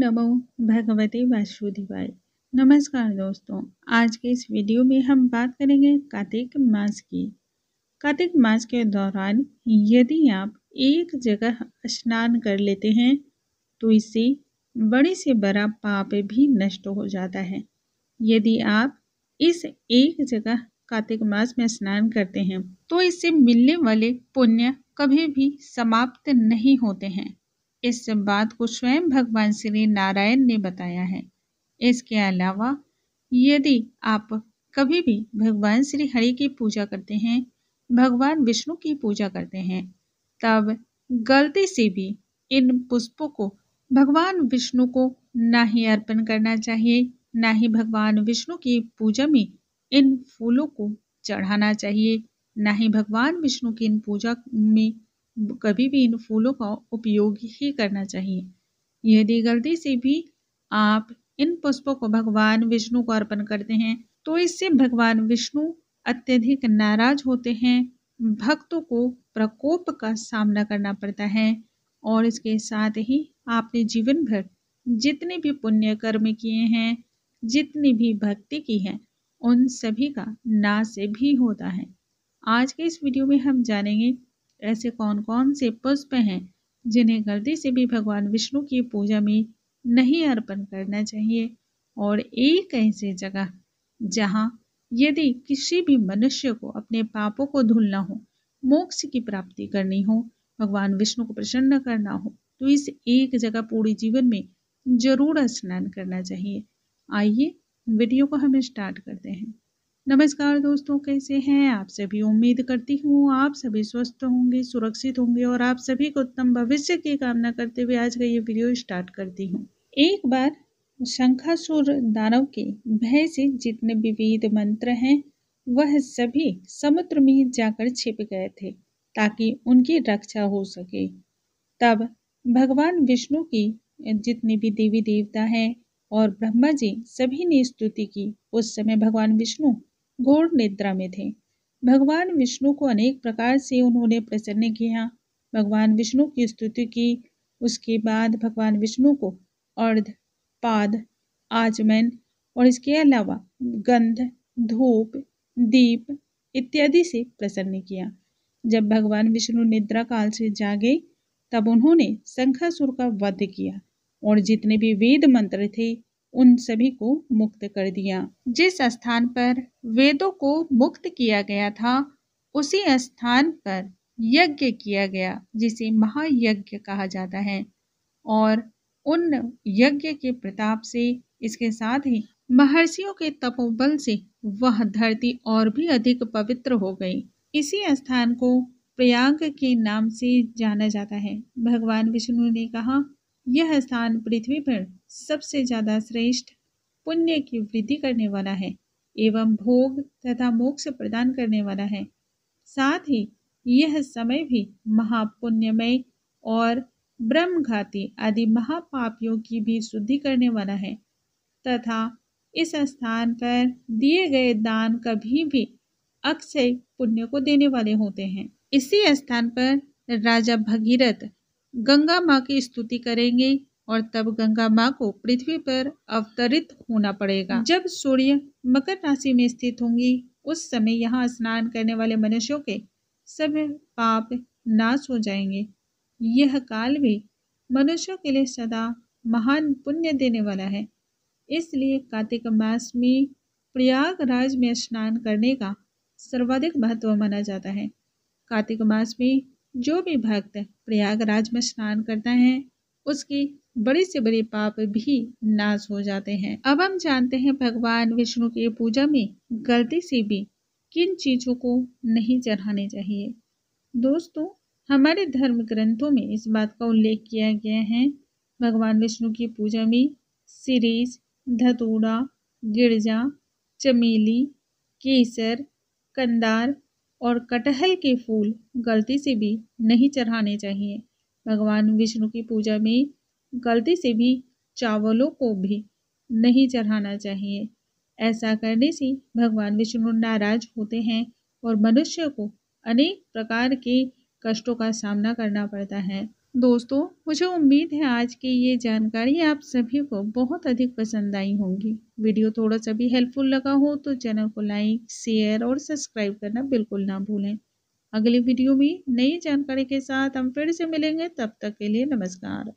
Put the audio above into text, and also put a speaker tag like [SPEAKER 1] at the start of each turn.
[SPEAKER 1] नमो भगवती वासुदेवाय नमस्कार दोस्तों आज के इस वीडियो में हम बात करेंगे कार्तिक मास की कार्तिक मास के दौरान यदि आप एक जगह स्नान कर लेते हैं तो इससे बड़े से बड़ा पाप भी नष्ट हो जाता है यदि आप इस एक जगह कार्तिक मास में स्नान करते हैं तो इससे मिलने वाले पुण्य कभी भी समाप्त नहीं होते हैं इस बात को स्वयं भगवान श्री नारायण ने बताया है इसके अलावा यदि आप कभी भी भगवान श्री हरि की पूजा करते हैं भगवान विष्णु की पूजा करते हैं तब गलती से भी इन पुष्पों को भगवान विष्णु को ना ही अर्पण करना चाहिए ना ही भगवान विष्णु की पूजा में इन फूलों को चढ़ाना चाहिए ना ही भगवान विष्णु की इन पूजा में कभी भी इन फूलों का उपयोग ही करना चाहिए यदि गलती से भी आप इन पुष्पों को भगवान विष्णु को अर्पण करते हैं तो इससे भगवान विष्णु अत्यधिक नाराज होते हैं भक्तों को प्रकोप का सामना करना पड़ता है और इसके साथ ही आपने जीवन भर जितने भी पुण्य कर्म किए हैं जितनी भी भक्ति की है उन सभी का नाश भी होता है आज के इस वीडियो में हम जानेंगे ऐसे कौन कौन से पुष्प हैं जिन्हें गलती से भी भगवान विष्णु की पूजा में नहीं अर्पण करना चाहिए और एक ऐसे जगह जहाँ यदि किसी भी मनुष्य को अपने पापों को धुलना हो मोक्ष की प्राप्ति करनी हो भगवान विष्णु को प्रसन्न करना हो तो इस एक जगह पूरे जीवन में जरूर स्नान करना चाहिए आइए वीडियो को हम स्टार्ट करते हैं नमस्कार दोस्तों कैसे हैं आप सभी उम्मीद करती हूँ आप सभी स्वस्थ होंगे सुरक्षित होंगे और आप सभी को उत्तम भविष्य की कामना करते हुए आज का ये वीडियो स्टार्ट करती हूँ एक बार शंखासुर दानव के भय से जितने विविध मंत्र हैं वह सभी समुद्र में जाकर छिप गए थे ताकि उनकी रक्षा हो सके तब भगवान विष्णु की जितने भी देवी देवता हैं और ब्रह्मा जी सभी ने स्तुति की उस समय भगवान विष्णु घोर निद्रा में थे भगवान विष्णु को अनेक प्रकार से उन्होंने प्रसन्न किया भगवान विष्णु की स्तुति की उसके बाद भगवान विष्णु को अर्ध पाद आजमन और इसके अलावा गंध धूप दीप इत्यादि से प्रसन्न किया जब भगवान विष्णु निद्रा काल से जागे तब उन्होंने शंखासुर का वध किया और जितने भी वेद मंत्र थे उन सभी को मुक्त कर दिया जिस स्थान पर वेदों को मुक्त किया गया था उसी स्थान पर यज्ञ किया गया जिसे महायज्ञ कहा जाता है और उन यज्ञ के प्रताप से इसके साथ ही महर्षियों के तपोबल से वह धरती और भी अधिक पवित्र हो गई इसी स्थान को प्रयाग के नाम से जाना जाता है भगवान विष्णु ने कहा यह स्थान पृथ्वी पर सबसे ज़्यादा श्रेष्ठ पुण्य की वृद्धि करने वाला है एवं भोग तथा मोक्ष प्रदान करने वाला है साथ ही यह समय भी महापुण्यमय और ब्रह्मघाती आदि महापापियों की भी शुद्धि करने वाला है तथा इस स्थान पर दिए गए दान कभी भी अक्षय पुण्य को देने वाले होते हैं इसी स्थान पर राजा भगीरथ गंगा माँ की स्तुति करेंगे और तब गंगा माँ को पृथ्वी पर अवतरित होना पड़ेगा जब सूर्य मकर राशि में स्थित होंगी उस समय यहाँ स्नान करने वाले मनुष्यों के सब पाप नाश हो जाएंगे यह काल भी मनुष्यों के लिए सदा महान पुण्य देने वाला है इसलिए कार्तिक मास में प्रयागराज में स्नान करने का सर्वाधिक महत्व माना जाता है कार्तिक मास में जो भी भक्त प्रयागराज में स्नान करता है उसकी बड़े से बड़े पाप भी नाश हो जाते हैं अब हम जानते हैं भगवान विष्णु की पूजा में गलती से भी किन चीज़ों को नहीं चढ़ाने चाहिए दोस्तों हमारे धर्म ग्रंथों में इस बात का उल्लेख किया गया है भगवान विष्णु की पूजा में सिरीज धतूरा गिरजा चमेली केसर कंदार और कटहल के फूल गलती से भी नहीं चढ़ाने चाहिए भगवान विष्णु की पूजा में गलती से भी चावलों को भी नहीं चढ़ाना चाहिए ऐसा करने से भगवान विष्णु नाराज होते हैं और मनुष्य को अनेक प्रकार के कष्टों का सामना करना पड़ता है दोस्तों मुझे उम्मीद है आज की ये जानकारी आप सभी को बहुत अधिक पसंद आई होंगी वीडियो थोड़ा सा भी हेल्पफुल लगा हो तो चैनल को लाइक शेयर और सब्सक्राइब करना बिल्कुल ना भूलें अगली वीडियो में नई जानकारी के साथ हम फिर से मिलेंगे तब तक के लिए नमस्कार